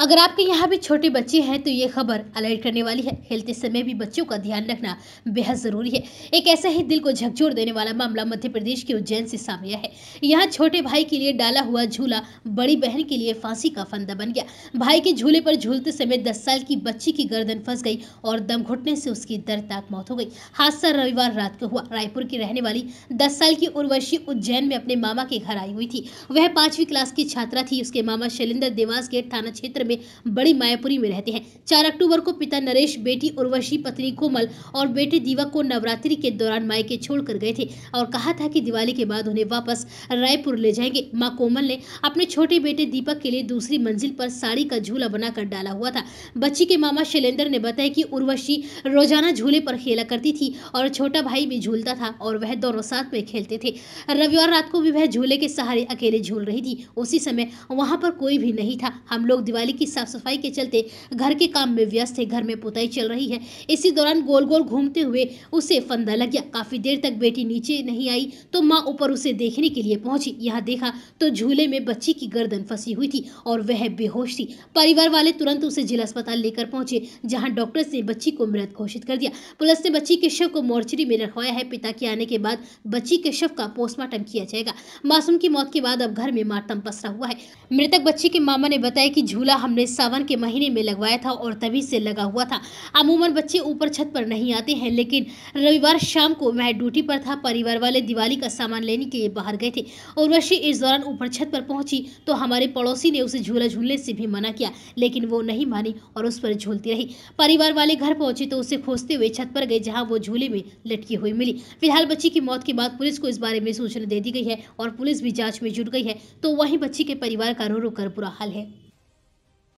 अगर आपके यहाँ भी छोटे बच्चे हैं तो ये खबर अलर्ट करने वाली है खेलते समय भी बच्चों का ध्यान रखना बेहद ज़रूरी है एक ऐसा ही दिल को झकझोर देने वाला मामला मध्य प्रदेश के उज्जैन से सामने आया है यहाँ छोटे भाई के लिए डाला हुआ झूला बड़ी बहन के लिए फांसी का फंदा बन गया भाई के झूले पर झूलते समय दस साल की बच्ची की गर्दन फंस गई और दम घुटने से उसकी दर्दनाक मौत हो गई हादसा रविवार रात को हुआ रायपुर की रहने वाली दस साल की उर्वशी उज्जैन में अपने मामा के घर आई हुई थी वह पांचवी क्लास की छात्रा थी उसके मामा शैलेंद्र देवास गेट थाना क्षेत्र क्षेत्र में बड़ी मायापुरी में रहते हैं चार अक्टूबर को पिता नरेश बेटी उर्वशी पत्नी कोमल और बेटे दीवा को नवरात्रि के दौरान मायके छोड़कर गए थे और कहा था कि दिवाली के बाद उन्हें वापस रायपुर ले जाएंगे माँ कोमल ने अपने छोटे बेटे दीपक के लिए दूसरी मंजिल पर साड़ी का झूला बनाकर डाला हुआ था बच्ची के मामा शैलेंद्र ने बताया कि उर्वशी रोजाना झूले पर खेला करती थी और छोटा भाई भी झूलता था और वह दोनों साथ में खेलते थे रविवार रात को भी वह झूले के सहारे अकेले झूल रही थी उसी समय वहां पर कोई भी नहीं था हम लोग दिवाली की साफ सफाई के चलते घर के काम में व्यस्त है घर में पुताई चल रही है इसी दौरान गोल गोल घूमते हुए उसे फंदा लग गया काफ़ी देर तक बेटी नीचे नहीं आई तो माँ ऊपर उसे देखने के लिए पहुंची यहाँ देखा तो झूले में बच्ची की गर्दन फंसी हुई थी और वह बेहोश थी परिवार वाले तुरंत उसे जिला अस्पताल लेकर पहुंचे जहाँ डॉक्टर्स ने बच्ची को मृत घोषित कर दिया पुलिस ने बच्ची के शव को मोर्चरी में रखवाया है पिता के आने के बाद बच्ची के शव का पोस्टमार्टम किया जाएगा मासूम की मौत के बाद अब घर में मातम पसरा हुआ है मृतक बच्ची के मामा ने बताया कि झूला हमने सावन के महीने में लगवाया था और तभी से लगा हुआ था अमूमन बच्चे ऊपर छत पर नहीं आते हैं लेकिन रविवार शाम को मैं ड्यूटी पर था परिवार वाले दिवाली का सामान लेने के लिए बाहर गए थे उर्वशी इस दौरान ऊपर छत पर पहुंची तो हमारे पड़ोसी ने उसे झूला झूलने से भी मना किया लेकिन वो नहीं मानी और उस पर झूलती रही परिवार वाले घर पहुंचे तो उसे खोजते हुए छत पर गए जहाँ वो झूले में लटकी हुई मिली फिलहाल बच्ची की मौत के बाद पुलिस को इस बारे में सूचना दे दी गई है और पुलिस भी जाँच में जुट गई है तो वहीं बच्ची के परिवार का रो रो कर बुरा हाल है